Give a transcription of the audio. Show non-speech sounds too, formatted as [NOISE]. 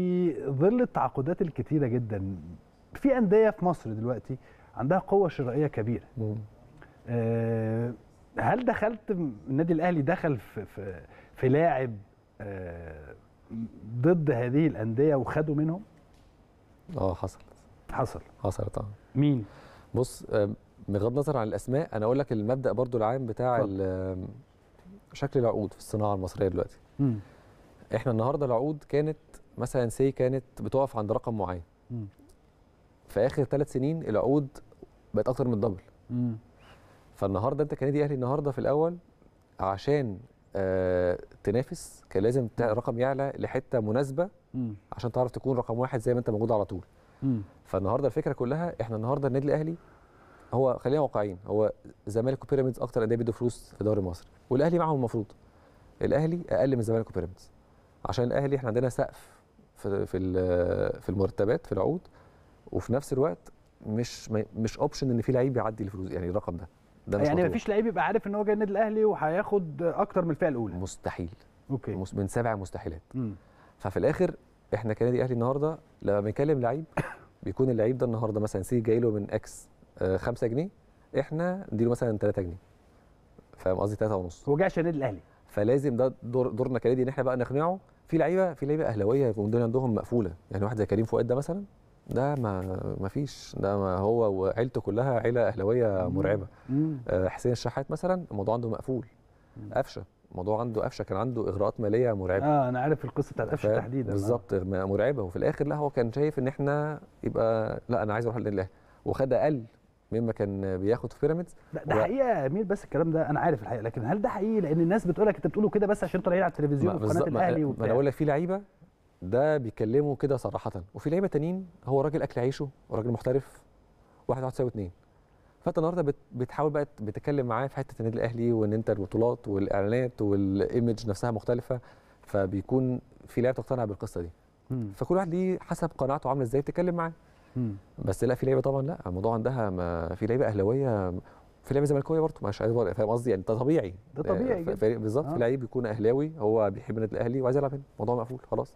في ظل التعاقدات الكتيره جدا في انديه في مصر دلوقتي عندها قوه شرائيه كبيره آه هل دخلت النادي الاهلي دخل في في, في لاعب آه ضد هذه الانديه وخدوا منهم اه حصلت حصل حصلت اه مين بص آه، بغض النظر عن الاسماء انا اقول لك المبدا برضو العام بتاع شكل العقود في الصناعه المصريه دلوقتي م. احنا النهارده العقود كانت مثلا سي كانت بتقف عند رقم معين في اخر ثلاث سنين العقود بقت اكتر من الدبل فالنهارده انت كنادي اهلي النهارده في الاول عشان آه تنافس كان لازم رقم يعلى لحته مناسبه مم. عشان تعرف تكون رقم واحد زي ما انت موجود على طول فالنهارده الفكره كلها احنا النهارده النادي الاهلي هو خلينا واقعيين هو الزمالك وبيراميدز اكتر انديه بيدوا فلوس في دوري مصر والاهلي معاهم المفروض الاهلي اقل من الزمالك وبيراميدز عشان الاهلي احنا عندنا سقف في في في المرتبات في العقود وفي نفس الوقت مش مش اوبشن ان في لعيب يعدي الفلوس يعني الرقم ده ده مش يعني مفيش لعيب يبقى عارف ان هو جاي النادي الاهلي وهياخد اكتر من الفئه الاولى مستحيل اوكي من سبع مستحيلات م. ففي الاخر احنا كنادي اهلي النهارده لما بنكلم لعيب [COUGHS] بيكون اللعيب ده النهارده مثلا سي جاي له من اكس آه، 5 جنيه احنا نديله مثلا 3 جنيه فاهم قصدي 3 ونص هو جاي عشان النادي الاهلي فلازم ده دور دورنا كنادي ان احنا بقى نقنعه في لعيبه في لعيبه اهلاويه الدنيا عندهم مقفوله يعني واحد زي كريم فؤاد ده مثلا ده ما ما فيش ده ما هو وعيلته كلها عيله اهلاويه مرعبه آه، حسين الشحات مثلا الموضوع عنده مقفول قفشه الموضوع عنده قفشه كان عنده اغراءات ماليه مرعبه اه انا عارف القصه بتاعت قفشه تحديدا آه. بالظبط مرعبه وفي الاخر لا هو كان شايف ان احنا يبقى لا انا عايز اروح الاهلي وخد اقل مما كان بياخد في بيراميدز لا ده و... حقيقه مين بس الكلام ده انا عارف الحقيقه لكن هل ده حقيقي لان الناس بتقول لك انت بتقوله كده بس عشان طالعين على التلفزيون وفي قناه الاهلي وبتاع انا بقول لك في لعيبه ده بيكلمه كده صراحه وفي لعيبه تانيين هو راجل اكل عيشه وراجل محترف واحد واحد يساوي اثنين فانت النهارده بت... بتحاول بقى بتتكلم معاه في حته النادي الاهلي وان انت البطولات والاعلانات والايمج نفسها مختلفه فبيكون في لعيبه تقتنع بالقصه دي م. فكل واحد ليه حسب قناعته عامله ازاي بتتكلم معاه بس لا في لعيبه طبعا لا الموضوع عندها ما في لعيبه اهلاويه في لعيبه زملكاويه برضه مش عايز فاهم قصدي يعني ده طبيعي ده طبيعي آه، بالظبط آه. في لعيب بيكون اهلاوي هو بيحب النادي الاهلي وعايز يلعب هنا الموضوع مقفول خلاص